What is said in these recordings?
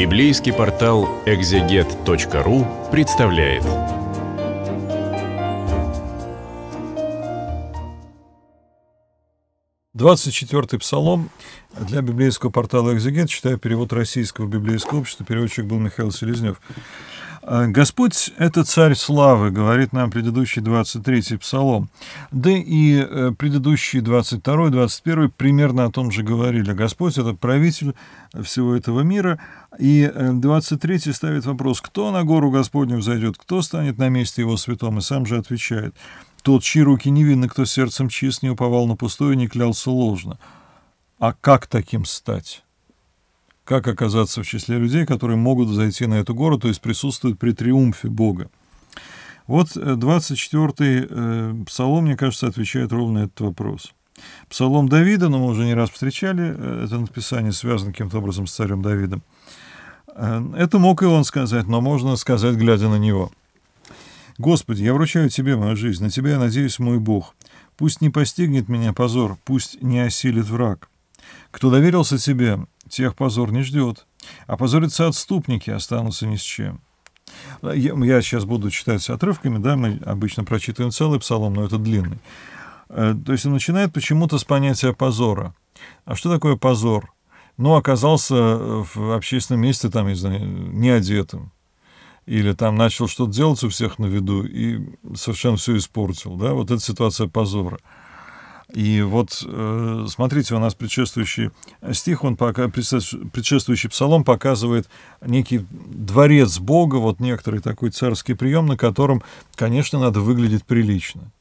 Библейский портал экзегет.ру представляет. Двадцать четвертый псалом для библейского портала «Экзегет». Читаю перевод российского библейского общества. Переводчик был Михаил Селезнев. А, Господь — это царь славы, говорит нам предыдущий 23-й псалом. Да и предыдущие 22-й, 21-й примерно о том же говорили. Господь — это правитель всего этого мира. И 23-й э, ставит вопрос, кто на гору Господню взойдет, кто станет на месте его святом, и сам же отвечает. Тот, чьи руки невинны, кто сердцем чист, не уповал на пустое, не клялся ложно. А как таким стать? как оказаться в числе людей, которые могут зайти на эту гору, то есть присутствуют при триумфе Бога. Вот 24-й э, э, псалом, мне кажется, отвечает ровно этот вопрос. Псалом Давида, но мы уже не раз встречали, э, это написание связано каким-то образом с царем Давидом. Э, это мог и он сказать, но можно сказать, глядя на него. «Господи, я вручаю Тебе мою жизнь, на Тебя я надеюсь, мой Бог. Пусть не постигнет меня позор, пусть не осилит враг. Кто доверился Тебе, Тех позор не ждет. А позориться отступники останутся ни с чем. Я, я сейчас буду читать отрывками, да, мы обычно прочитываем целый псалом, но это длинный. Э, то есть он начинает почему-то с понятия позора. А что такое позор? Ну, оказался э, в общественном месте, там, не знаю, не одетым. Или там начал что-то делать у всех на виду и совершенно все испортил. Да? Вот эта ситуация позора. И вот, э, смотрите, у нас предшествующий стих, он пока, предшествующий псалом показывает некий дворец Бога, вот некоторый такой царский прием, на котором, конечно, надо выглядеть прилично.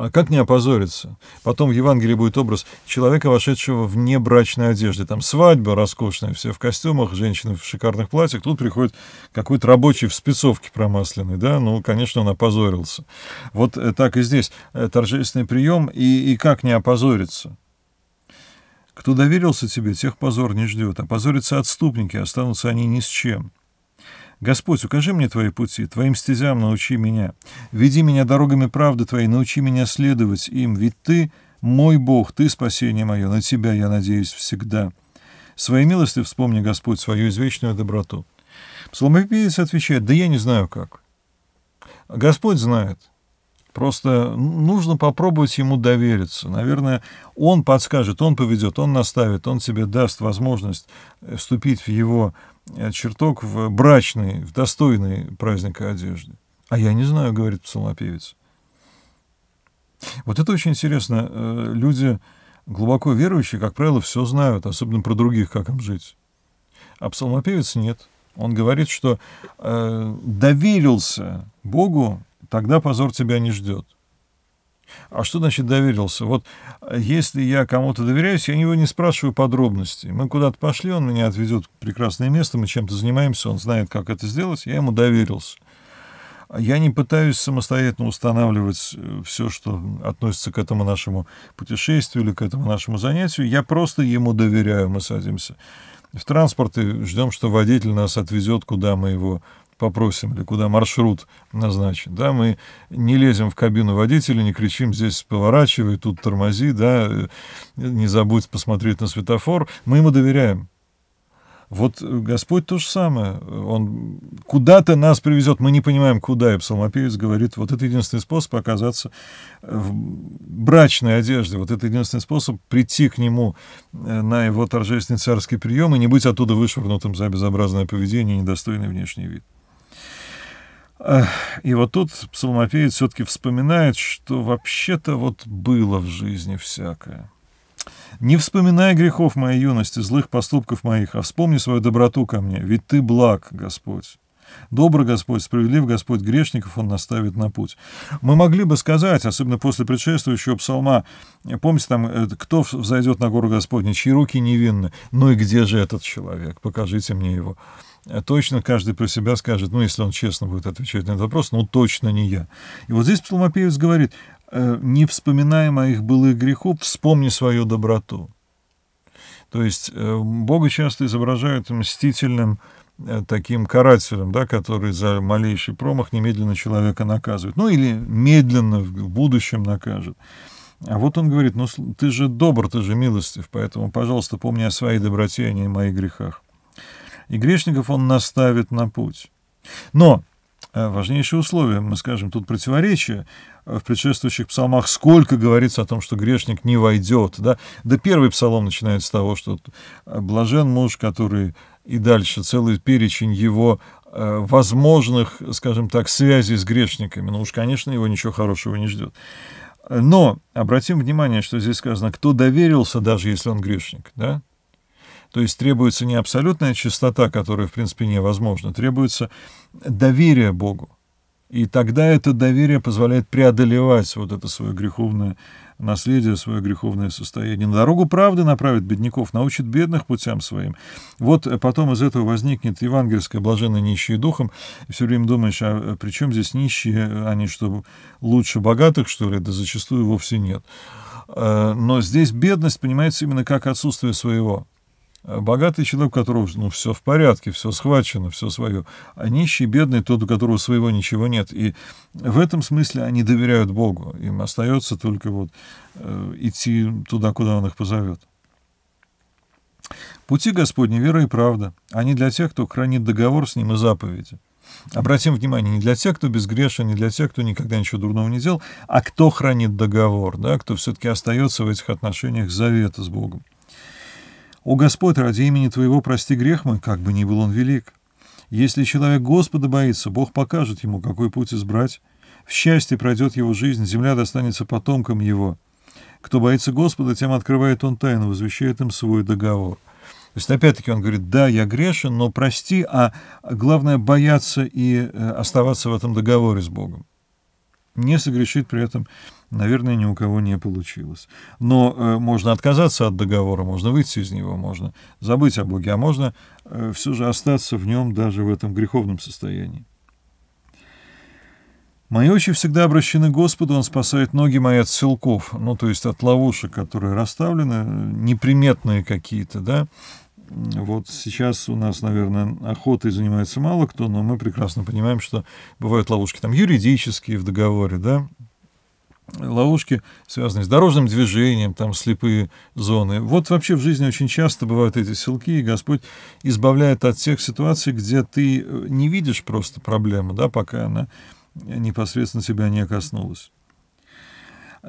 А как не опозориться? Потом в Евангелии будет образ человека, вошедшего в небрачной одежде. Там свадьба роскошная, все в костюмах, женщины в шикарных платьях. Тут приходит какой-то рабочий в спецовке промасленный, да? Ну, конечно, он опозорился. Вот э, так и здесь. Э, торжественный прием, и, и как не опозориться? Кто доверился тебе, тех позор не ждет. Опозорятся отступники, останутся они ни с чем. Господь, укажи мне Твои пути, Твоим стезям научи меня. Веди меня дорогами правды Твоей, научи меня следовать им, ведь Ты — мой Бог, Ты — спасение мое, на Тебя я надеюсь всегда. Своей милости вспомни, Господь, свою извечную доброту». Псалмопевец отвечает, «Да я не знаю как». Господь знает. Просто нужно попробовать ему довериться. Наверное, он подскажет, он поведет, он наставит, он тебе даст возможность вступить в его Э, чертог в брачный, в достойный праздника одежды. А я не знаю, говорит псалмопевец. Вот это очень интересно. Э, люди глубоко верующие, как правило, все знают, особенно про других, как им жить. А псалмопевец нет. Он говорит, что э, доверился Богу, тогда позор тебя не ждет. А что значит доверился? Вот э, если я кому-то доверяюсь, я его не спрашиваю подробностей. Мы куда-то пошли, он меня отвезет в прекрасное место, мы чем-то занимаемся, он знает, как это сделать, я ему доверился. Я не пытаюсь самостоятельно устанавливать э, все, что относится к этому нашему путешествию или к этому нашему занятию. Я просто ему доверяю, мы садимся в транспорт и ждем, что водитель нас отвезет, куда мы его попросим или куда маршрут назначен, да, мы не лезем в кабину водителя, не кричим здесь поворачивай, тут тормози, да, э, не забудь посмотреть на светофор, мы ему доверяем. Вот э, Господь то же самое. Он куда-то нас привезет. Мы не понимаем, куда. И псалмопевец говорит, вот это единственный способ оказаться в брачной одежде. Вот это единственный способ прийти к нему э, на его торжественный царский прием и не быть оттуда вышвырнутым за безобразное поведение и недостойный внешний вид. И вот тут псалмопевец все-таки вспоминает, что вообще-то вот было в жизни всякое. «Не вспоминай грехов моей юности, злых поступков моих, а вспомни свою доброту ко мне, ведь ты благ, Господь». Добрый Господь, справедлив Господь, грешников Он наставит на путь. Мы могли бы сказать, особенно после предшествующего псалма, помните там, э, кто взойдет на гору Господня, чьи руки невинны, ну и где же этот человек, покажите мне его точно каждый про себя скажет, ну, если он честно будет отвечать на этот вопрос, ну, точно не я. И вот здесь Псалмопевец говорит, э, не вспоминая моих былых грехов, вспомни свою доброту. То есть э, Бога часто изображают мстительным э, таким карателем, да, который за малейший промах немедленно человека наказывает, ну или медленно в будущем накажет. А вот он говорит, ну ты же добр, ты же милостив, поэтому, пожалуйста, помни о своей доброте, а не о моих грехах и грешников он наставит на путь. Но э, важнейшее условие, мы скажем, тут противоречие, э, в предшествующих псалмах сколько говорится о том, что грешник не войдет. Да, да первый псалом начинается с того, что э, блажен муж, который и дальше целый перечень его возможных, скажем так, связей с грешниками. Ну уж, конечно, его ничего хорошего не ждет. Но обратим внимание, что здесь сказано, кто доверился, даже если он грешник. Да? То есть требуется не абсолютная чистота, которая, в принципе, невозможна, требуется доверие Богу. И тогда это доверие позволяет преодолевать вот это свое греховное наследие, свое греховное состояние. На дорогу правды направит бедняков, научит бедных путям своим. Вот э, потом из этого возникнет евангельское блаженное нищие духом. И все время думаешь, а э, при чем здесь нищие? Они что, лучше богатых, что ли? Да зачастую вовсе нет. Э, но здесь бедность понимается именно как отсутствие своего. Э, богатый человек, у которого ну, все в порядке, все схвачено, все свое. А нищий, бедный, тот, у которого своего ничего нет. И в этом смысле они доверяют Богу. Им остается только вот э, идти туда, куда Он их позовет. Пути Господни — вера и правда. Они для тех, кто хранит договор с Ним и заповеди. Обратим внимание, не для тех, кто безгрешен, не для тех, кто никогда ничего дурного не делал, а кто хранит договор, да, кто все-таки остается в этих отношениях завета с Богом. «О Господь, ради имени Твоего прости грех мой, как бы ни был он велик». Если человек Господа боится, Бог покажет ему, какой путь избрать. В счастье пройдет его жизнь, земля достанется потомкам его. Кто боится Господа, тем открывает он тайну, возвещает им свой договор. То есть, опять-таки, он говорит, да, я грешен, но прости, а главное бояться и э, оставаться в этом договоре с Богом не согрешить при этом, наверное, ни у кого не получилось. Но э, можно отказаться от договора, можно выйти из него, можно забыть о Боге, а можно э, все же остаться в нем даже в этом греховном состоянии. Мои очи всегда обращены к Господу, Он спасает ноги мои от силков, ну, то есть от ловушек, которые расставлены, э, неприметные какие-то, да, вот сейчас у нас, наверное, охотой занимается мало кто, но мы прекрасно понимаем, что бывают ловушки там юридические в договоре, да, ловушки, связанные с дорожным движением, там слепые зоны. Вот вообще в жизни очень часто бывают эти силки, и Господь избавляет от тех ситуаций, где ты э, не видишь просто проблему, да, пока она непосредственно тебя не коснулась.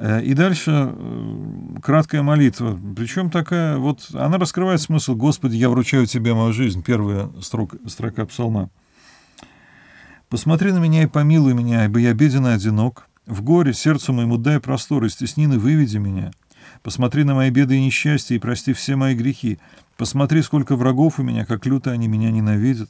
Э, и дальше э, краткая молитва. Причем такая, вот она раскрывает смысл «Господи, я вручаю Тебе мою жизнь», первая строк, строка псалма. «Посмотри на меня и помилуй меня, ибо я беден и одинок. В горе сердцу моему дай простор, из теснины выведи меня. Посмотри на мои беды и несчастья и прости все мои грехи. Посмотри, сколько врагов у меня, как люто они меня ненавидят.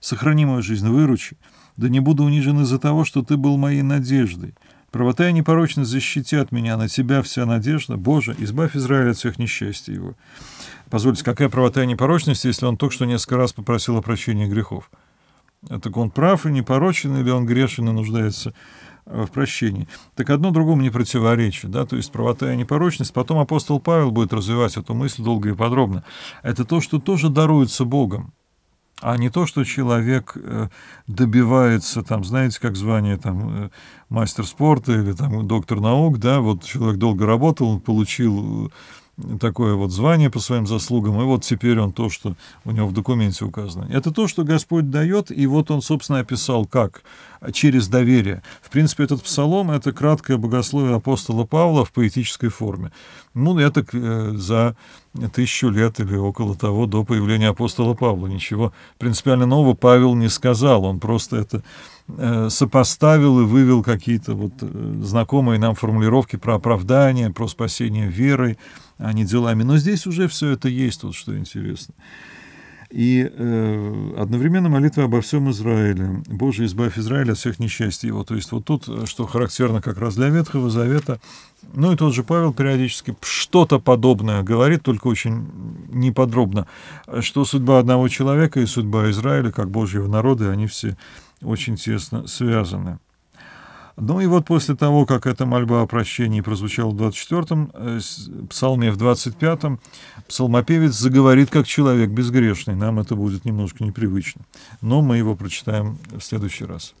Сохрани мою жизнь, выручи. Да не буду унижен из-за того, что ты был моей надеждой. Правота и непорочность защитят меня, на тебя вся надежда. Боже, избавь Израиля от всех несчастий его. Позвольте, какая правота и непорочность, если он только что несколько раз попросил о прощении грехов? А так он прав и непорочен, или он грешен и нуждается э, в прощении. Так одно другому не противоречит, да, то есть правота и непорочность. Потом апостол Павел будет развивать эту мысль долго и подробно. Это то, что тоже даруется Богом а не то, что человек э, добивается, там, знаете, как звание, там, э, мастер спорта или там доктор наук, да, вот человек долго работал, он получил э, такое вот звание по своим заслугам, и вот теперь он то, что у него в документе указано. Это то, что Господь дает, и вот он, собственно, описал как? А, через доверие. В принципе, этот псалом — это краткое богословие апостола Павла в поэтической форме. Ну, это э, за тысячу лет или около того до появления апостола Павла. Ничего принципиально нового Павел не сказал, он просто это э, сопоставил и вывел какие-то вот э, знакомые нам формулировки про оправдание, про спасение верой, а не делами. Но здесь уже все это есть, вот что интересно. И э, одновременно молитва обо всем Израиле. «Боже, избавь Израиля от всех несчастий его». То есть вот тут, э, что характерно как раз для Ветхого Завета, ну и тот же Павел периодически что-то подобное говорит, только очень неподробно, что судьба одного человека и судьба Израиля, как Божьего народа, они все очень тесно связаны. Ну и вот после того, как эта мольба о прощении прозвучала в 24-м, э, псалме в 25-м, псалмопевец заговорит как человек безгрешный. Нам это будет немножко непривычно. Но мы его прочитаем в следующий раз.